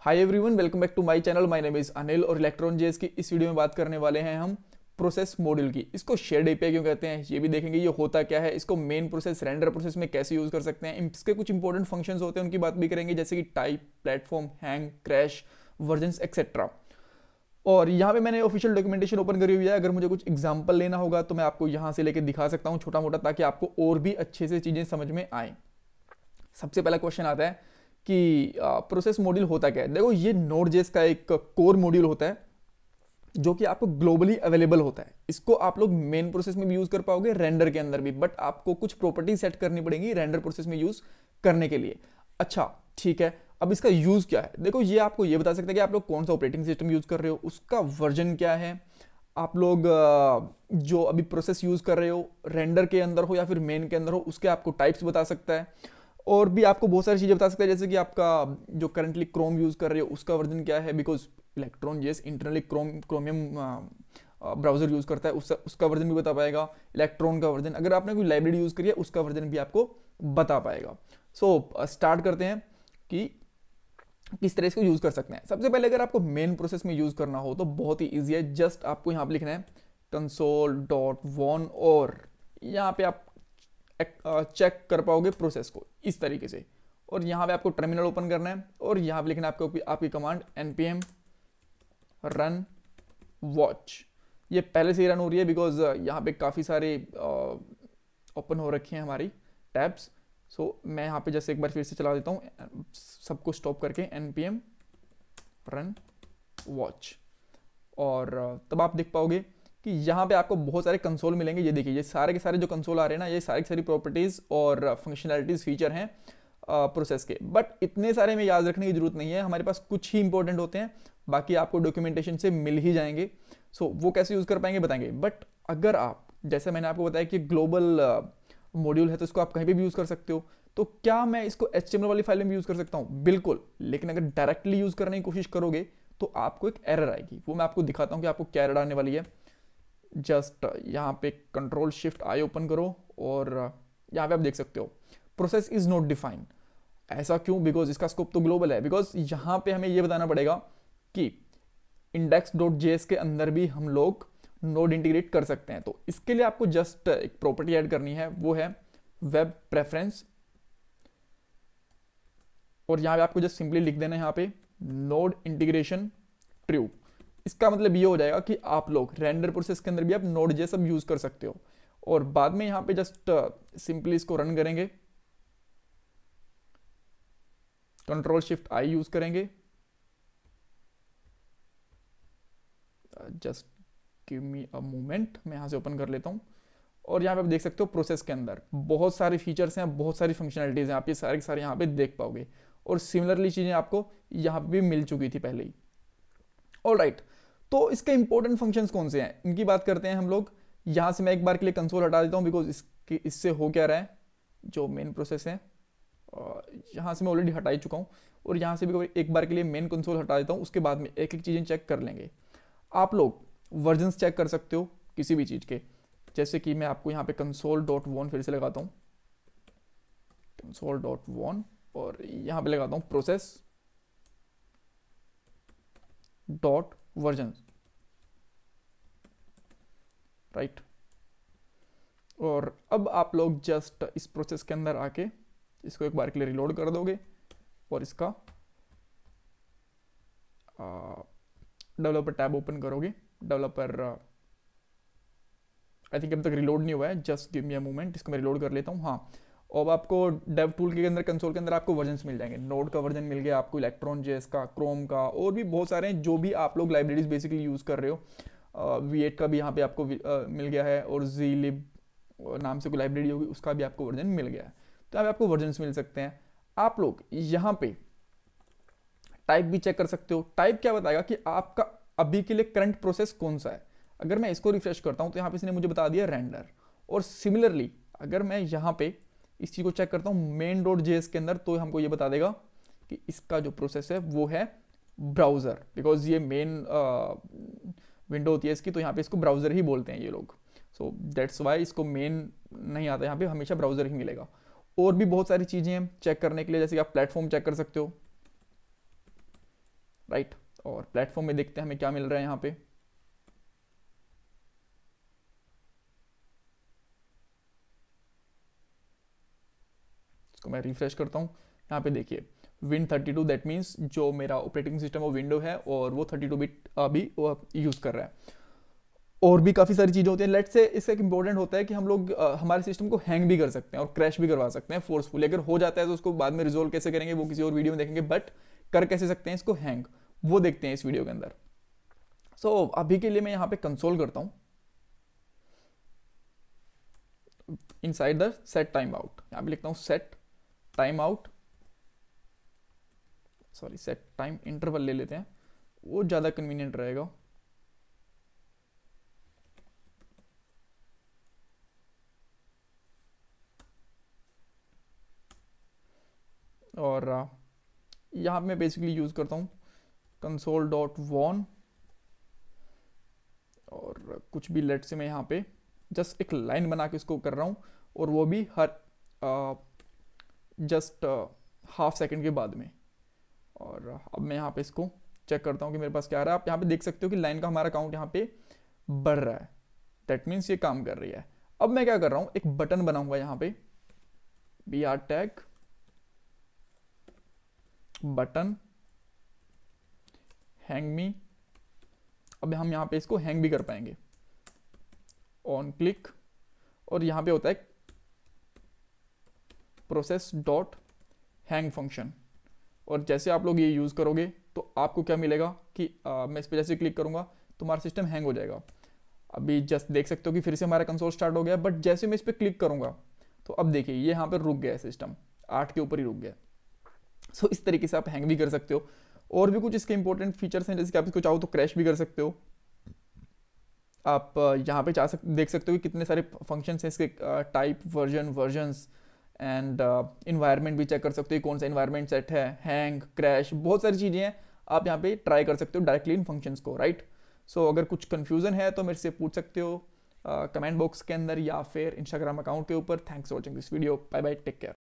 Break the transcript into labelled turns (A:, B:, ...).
A: Hi everyone welcome back to my channel my name is Anil और Electron जेस की इस वीडियो में बात करने वाले हैं हम प्रोसेस मॉड्यूल की इसको शेड एपीआई क्यों कहते हैं ये भी देखेंगे ये होता क्या है इसको मेन प्रोसेस रेंडर प्रोसेस में कैसे यूज कर सकते हैं इसके कुछ इंपॉर्टेंट फंक्शन होते हैं उनकी बात भी करेंगे जैसे कि type platform hang crash version etcetera और यहाँ पे मैंने ऑफिशियल डॉक्यूमेंटेशन ओपन करी हुई है अगर मुझे कुछ एग्जाम्पल लेना होगा तो मैं आपको यहाँ से लेकर दिखा सकता हूँ छोटा मोटा ताकि आपको और भी अच्छे से चीज़ें समझ में आए सबसे पहला क्वेश्चन आता है कि प्रोसेस मॉड्यूल होता क्या है देखो ये नोड जेस का एक कोर मॉड्यूल होता है जो कि आपको ग्लोबली अवेलेबल होता है इसको आप लोग मेन प्रोसेस में भी यूज़ कर पाओगे रेंडर के अंदर भी बट आपको कुछ प्रॉपर्टी सेट करनी पड़ेगी रेंडर प्रोसेस में यूज़ करने के लिए अच्छा ठीक है अब इसका यूज़ क्या है देखो ये आपको ये बता सकते हैं कि आप लोग कौन सा ऑपरेटिंग सिस्टम यूज़ कर रहे हो उसका वर्जन क्या है आप लोग जो अभी प्रोसेस यूज़ कर रहे हो रेंडर के अंदर हो या फिर मेन के अंदर हो उसके आपको टाइप्स बता सकता है और भी आपको बहुत सारी चीज़ें बता सकते हैं जैसे कि आपका जो करंटली क्रोम यूज़ कर रहे हो उसका वर्जन क्या है because Electron JS internally Chrome Chromium browser use करता है उसका उसका वर्जन भी बता पाएगा इलेक्ट्रॉन का वर्जन अगर आपने कोई लाइब्रेरी यूज़ करी है उसका वर्जन भी आपको बता पाएगा सो so, स्टार्ट uh, करते हैं कि किस तरह इसको यूज़ कर सकते हैं सबसे पहले अगर आपको मेन प्रोसेस में यूज़ करना हो तो बहुत ही ईजी है जस्ट आपको यहाँ पर लिखना है कंसोल डॉट वन और यहाँ पे आप चेक uh, कर पाओगे प्रोसेस को इस तरीके से और यहाँ पे आपको टर्मिनल ओपन करना है और यहाँ पे लिखना है आपको आपकी कमांड npm रन वॉच ये पहले से ही रन हो रही है बिकॉज uh, यहाँ पे काफ़ी सारे ओपन uh, हो रखे हैं हमारी टैब्स सो मैं यहाँ पे जैसे एक बार फिर से चला देता हूँ सबको स्टॉप करके N P M run watch और तब आप देख पाओगे कि यहाँ पे आपको बहुत सारे कंसोल मिलेंगे ये देखिए ये सारे के सारे जो कंसोल आ रहे हैं ना ये सारे की सारी प्रॉपर्टीज़ और फंक्शनैलिटीज़ फीचर हैं प्रोसेस के बट इतने सारे में याद रखने की जरूरत नहीं है हमारे पास कुछ ही इंपॉर्टेंट होते हैं बाकी आपको डॉक्यूमेंटेशन से मिल ही जाएंगे सो so, वो कैसे यूज़ कर पाएंगे बताएंगे बट अगर आप जैसे मैंने आपको बताया कि ग्लोबल मॉड्यूल है तो इसको आप कहीं पर भी यूज़ कर सकते हो तो क्या मैं इसको एच वाली फाइल में यूज़ कर सकता हूँ बिल्कुल लेकिन अगर डायरेक्टली यूज़ करने की कोशिश करोगे तो आपको एक एरर आएगी वो मैं आपको दिखाता हूँ कि आपको क्या एरर आने वाली है जस्ट यहाँ पे कंट्रोल शिफ्ट आई ओपन करो और uh, यहाँ पे आप देख सकते हो प्रोसेस इज नॉट डिफाइन ऐसा क्यों बिकॉज इसका स्कोप तो ग्लोबल है बिकॉज यहाँ पे हमें ये बताना पड़ेगा कि इंडेक्स डॉट जे के अंदर भी हम लोग नोड इंटीग्रेट कर सकते हैं तो इसके लिए आपको जस्ट एक प्रॉपर्टी ऐड करनी है वो है वेब प्रेफरेंस और यहाँ पे आपको जस्ट सिंपली लिख देना है यहाँ पे नोड इंटीग्रेशन ट्रू इसका मतलब ये हो जाएगा कि आप लोग रेंडर प्रोसेस के अंदर भी आप नोड जे सब यूज़ कर सकते हो और बाद में यहाँ पे जस्ट सिंपली uh, इसको रन करेंगे कंट्रोल शिफ्ट आई यूज़ करेंगे just give me a moment मैं यहां से ओपन कर लेता हूं और यहां पे आप देख सकते हो प्रोसेस के अंदर बहुत सारे फीचर्स हैं बहुत सारी फंक्शनलिटीज़ हैं आप ये सारे के सारे यहां पे देख पाओगे और सिमिलरली चीज़ें आपको यहां पे भी मिल चुकी थी पहले ही ऑल राइट right. तो इसके इंपॉर्टेंट फंक्शन कौन से हैं इनकी बात करते हैं हम लोग यहाँ से मैं एक बार के लिए कंसोल हटा देता हूँ बिकॉज इसके इससे हो क्या रहा है जो मेन प्रोसेस है यहाँ से मैं ऑलरेडी हटा ही चुका हूँ और यहाँ से भी एक बार के लिए मेन कंसोल हटा देता हूँ उसके बाद में एक एक चीज़ें चेक कर लेंगे आप लोग वर्जन चेक कर सकते हो किसी भी चीज़ के जैसे कि मैं आपको यहाँ पे कंसोल डॉट वन फिर से लगाता हूँ कंसोल डॉट वन और यहाँ पे लगाता हूँ प्रोसेस डॉट वर्जन राइट और अब आप लोग जस्ट इस प्रोसेस के अंदर आके इसको एक बार के लिए रिलोड कर दोगे और इसका डेवलपर टैब ओपन करोगे डेवलपर आई थिंक अब तक रिलोड नहीं हुआ है just give me a moment इसको मैं रिलोड कर लेता हूँ हाँ अब आपको डेव टूल के अंदर कंसोल के अंदर आपको वर्जन मिल जाएंगे नोड का वर्जन मिल गया आपको इलेक्ट्रॉन जेस का क्रोम का और भी बहुत सारे हैं जो भी आप लोग लाइब्रेरीज बेसिकली यूज़ कर रहे हो वी एट का भी यहाँ पे आपको uh, मिल गया है और जी लिब नाम से कोई लाइब्रेरी होगी उसका भी आपको वर्जन मिल गया है तो यहाँ आपको वर्जन मिल सकते हैं आप लोग यहाँ पे टाइप भी चेक कर सकते हो टाइप क्या बताएगा कि आपका अभी के लिए करंट प्रोसेस कौन सा है अगर मैं इसको रिफ्रेश करता हूँ तो यहाँ पे इसने मुझे बता दिया रेंडर और सिमिलरली अगर मैं यहाँ पे इस चीज़ को चेक करता हूँ मेन डॉट जे के अंदर तो हमको ये बता देगा कि इसका जो प्रोसेस है वो है ब्राउज़र बिकॉज ये मेन विंडो होती है इसकी तो यहाँ पे इसको ब्राउज़र ही बोलते हैं ये लोग सो दैट्स वाई इसको मेन नहीं आता यहाँ पे हमेशा ब्राउज़र ही मिलेगा और भी बहुत सारी चीज़ें हैं चेक करने के लिए जैसे कि आप प्लेटफॉर्म चेक कर सकते हो राइट right? और प्लेटफॉर्म में देखते हैं हमें क्या मिल रहा है यहाँ पे इसको मैं रिफ्रेश करता हूँ यहाँ पे देखिए विन 32 टू दैट मीन्स जो मेरा ऑपरेटिंग सिस्टम वो विंडो है और वो 32 बिट अभी यूज़ कर रहा है और भी काफ़ी सारी चीज़ें होती हैं लेट से इससे एक इंपॉर्टेंट होता है कि हम लोग आ, हमारे सिस्टम को हैंग भी कर सकते हैं और क्रैश भी करवा सकते हैं फोर्सफुली अगर हो जाता है तो उसको बाद में रिजोल्व कैसे करेंगे वो किसी और वीडियो में देखेंगे बट कर कैसे सकते हैं इसको हैंग वो देखते हैं इस वीडियो के अंदर सो so, अभी के लिए मैं यहाँ पे कंसोल करता हूँ inside the set timeout यहाँ पे लिखता हूँ set timeout sorry set time interval ले लेते हैं वो ज़्यादा कन्वीनियंट रहेगा और यहां मैं बेसिकली यूज़ करता हूं कंसोल डॉट वॉन और कुछ भी लेट से मैं यहां पे जस्ट एक लाइन बना के इसको कर रहा हूं और वो भी हर जस्ट हाफ सेकेंड के बाद में और अब मैं यहाँ पे इसको चेक करता हूँ कि मेरे पास क्या आ रहा है आप यहाँ पे देख सकते हो कि लाइन का हमारा काउंट यहाँ पे बढ़ रहा है दैट मीन्स ये काम कर रही है अब मैं क्या कर रहा हूँ एक बटन बना हुआ यहाँ पे B R tag button hang मी अब हम यहाँ पे इसको हैंग भी कर पाएंगे ऑन क्लिक और यहाँ पे होता है प्रोसेस डॉट हैंग फंक्शन और जैसे आप लोग ये यूज़ करोगे तो आपको क्या मिलेगा कि आ, मैं इस पर जैसे क्लिक करूँगा तो हमारा सिस्टम हैंग हो जाएगा अभी जस्ट देख सकते हो कि फिर से हमारा कंसोल स्टार्ट हो गया बट जैसे मैं इस पर क्लिक करूँगा तो अब देखिए ये यहाँ पर रुक गया है सिस्टम आठ के ऊपर ही रुक गया सो so, इस तरीके से आप हैंग भी कर सकते हो और भी कुछ इसके इंपॉर्टेंट फीचर्स हैं जैसे कि आप इसको चाहो तो क्रैश भी कर सकते हो आप यहाँ पे चाह सक देख सकते हो कि कितने सारे फंक्शंस हैं इसके type version versions and environment uh, भी चेक कर सकते हो कौन सा इन्वायरमेंट सेट है हैंग क्रैश बहुत सारी चीज़ें हैं आप यहाँ पे ट्राई कर सकते हो डायरेक्टली इन फंक्शंस को राइट right? सो so, अगर कुछ कन्फ्यूज़न है तो मेरे से पूछ सकते हो कमेंट uh, बॉक्स के अंदर या फिर इंस्टाग्राम अकाउंट के ऊपर thanks for watching this video bye bye take care